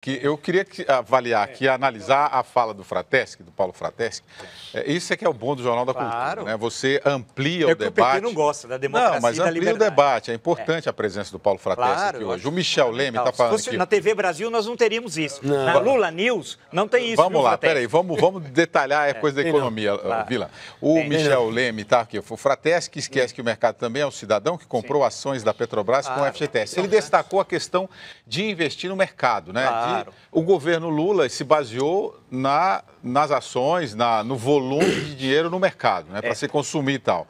que eu queria que, avaliar aqui, é. analisar a fala do Fratesc, do Paulo Fratesc. É, isso é que é o bom do Jornal da claro. Cultura, né? Você amplia é o debate. O PT não gosta da democracia Não, mas amplia o debate. É importante é. a presença do Paulo Fratesc claro, aqui hoje. O Michel Leme está falando fosse, aqui. Na TV Brasil nós não teríamos isso. Não. Na Lula News não tem isso. Vamos lá, peraí, vamos, vamos detalhar a é é. coisa da então, economia, claro. Eh, Vila. O Michel não. Leme está aqui. O Fratesc esquece que o mercado também é um cidadão que comprou Sim. ações da Petrobras claro. com o FGTS. Ele destacou a questão de investir no mercado, né? Claro. O governo Lula se baseou na, nas ações, na, no volume de dinheiro no mercado, né, para é. se consumir e tal.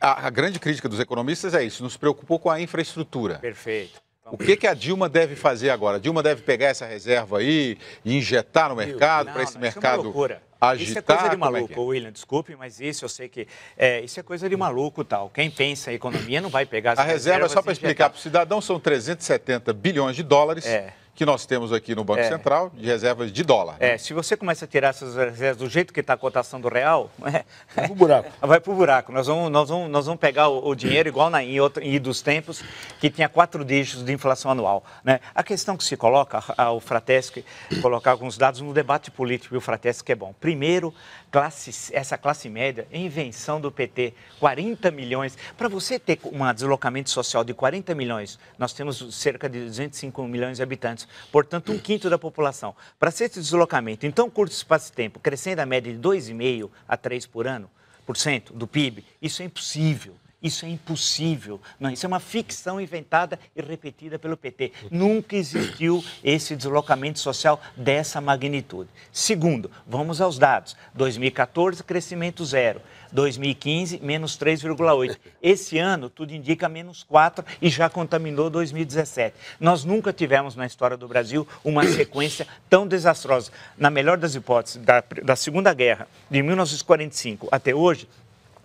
A, a grande crítica dos economistas é isso, nos preocupou com a infraestrutura. Perfeito. O que, que a Dilma deve fazer agora? A Dilma deve pegar essa reserva aí e injetar no mercado, para esse não, é mercado isso é agitar? Isso é coisa de é é? maluco, é é? William, desculpe, mas isso eu sei que... É, isso é coisa de maluco tal. Quem pensa em economia não vai pegar essa A reserva, só para explicar para o cidadão, são 370 bilhões de dólares. É que nós temos aqui no Banco é. Central, de reservas de dólar. Né? É, se você começa a tirar essas reservas do jeito que está a cotação do real, é, vai para o buraco. Vai para o buraco. Nós vamos, nós vamos, nós vamos pegar o, o dinheiro igual na, em, outro, em dos tempos, que tinha quatro dígitos de inflação anual. Né? A questão que se coloca, o Fratesc, colocar alguns dados no debate político, e o Fratesc é bom. Primeiro, classe, essa classe média, invenção do PT, 40 milhões. Para você ter um deslocamento social de 40 milhões, nós temos cerca de 205 milhões de habitantes portanto, um quinto da população. Para ser esse deslocamento em tão curto espaço de tempo, crescendo a média de 2,5% a 3% por ano, por cento do PIB, isso é impossível. Isso é impossível. Não, isso é uma ficção inventada e repetida pelo PT. Nunca existiu esse deslocamento social dessa magnitude. Segundo, vamos aos dados. 2014, crescimento zero. 2015, menos 3,8. Esse ano, tudo indica menos 4 e já contaminou 2017. Nós nunca tivemos na história do Brasil uma sequência tão desastrosa. Na melhor das hipóteses, da, da Segunda Guerra, de 1945 até hoje,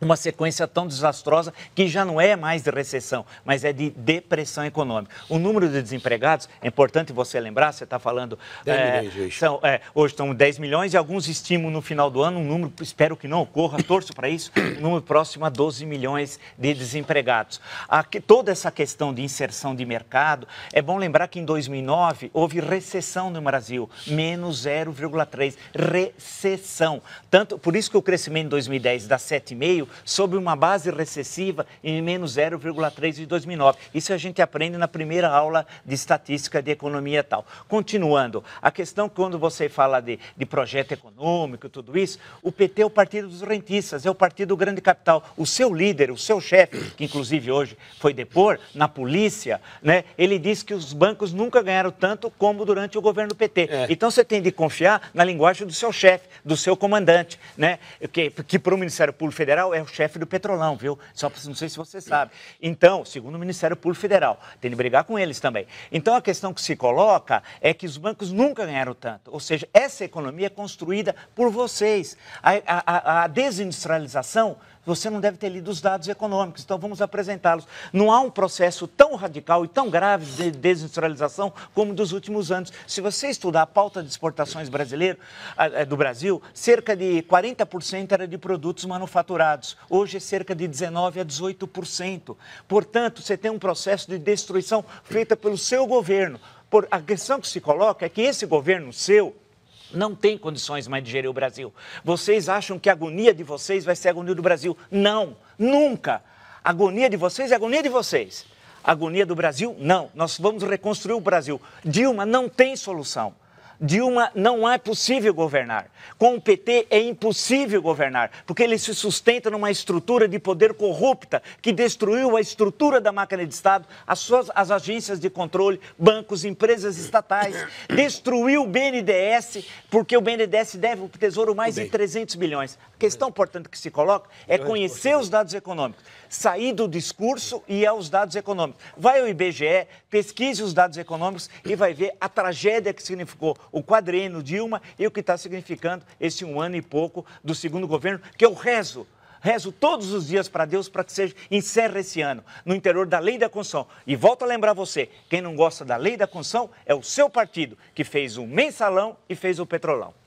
uma sequência tão desastrosa que já não é mais de recessão, mas é de depressão econômica. O número de desempregados, é importante você lembrar, você está falando. 10 é, milhões hoje. São, é, hoje estão 10 milhões e alguns estimam no final do ano um número, espero que não ocorra, torço para isso, um número próximo a 12 milhões de desempregados. Aqui, toda essa questão de inserção de mercado, é bom lembrar que em 2009 houve recessão no Brasil, menos 0,3. Recessão. Tanto, por isso que o crescimento em 2010 dá 7,5, sobre uma base recessiva em menos 0,3 de 2009. Isso a gente aprende na primeira aula de estatística de economia tal. Continuando, a questão quando você fala de, de projeto econômico, tudo isso, o PT é o partido dos rentistas, é o partido do grande capital. O seu líder, o seu chefe, que inclusive hoje foi depor na polícia, né, ele disse que os bancos nunca ganharam tanto como durante o governo do PT. É. Então você tem de confiar na linguagem do seu chefe, do seu comandante, né, que, que para o Ministério Público Federal é o chefe do Petrolão, viu? Só pra, não sei se você sabe. Então, segundo o Ministério Público Federal, tem de brigar com eles também. Então, a questão que se coloca é que os bancos nunca ganharam tanto. Ou seja, essa economia é construída por vocês. A, a, a desindustrialização você não deve ter lido os dados econômicos, então vamos apresentá-los. Não há um processo tão radical e tão grave de desindustrialização como dos últimos anos. Se você estudar a pauta de exportações brasileiro, é, do Brasil, cerca de 40% era de produtos manufaturados. Hoje é cerca de 19% a 18%. Portanto, você tem um processo de destruição feita pelo seu governo. Por, a questão que se coloca é que esse governo seu, não tem condições mais de gerir o Brasil. Vocês acham que a agonia de vocês vai ser a agonia do Brasil? Não, nunca. A agonia de vocês é a agonia de vocês. A agonia do Brasil? Não. Nós vamos reconstruir o Brasil. Dilma não tem solução. Dilma não é possível governar. Com o PT é impossível governar, porque ele se sustenta numa estrutura de poder corrupta que destruiu a estrutura da máquina de Estado, as, suas, as agências de controle, bancos, empresas estatais, destruiu o BNDES, porque o BNDES deve o Tesouro mais de 300 bilhões. A questão é importante que se coloca é conhecer os dados econômicos, sair do discurso e ir é aos dados econômicos. Vai ao IBGE, pesquise os dados econômicos e vai ver a tragédia que significou o quadreno Dilma e o que está significando esse um ano e pouco do segundo governo, que eu rezo Rezo todos os dias para Deus para que seja encerre esse ano no interior da lei da construção. E volto a lembrar você, quem não gosta da lei da construção é o seu partido que fez o mensalão e fez o petrolão.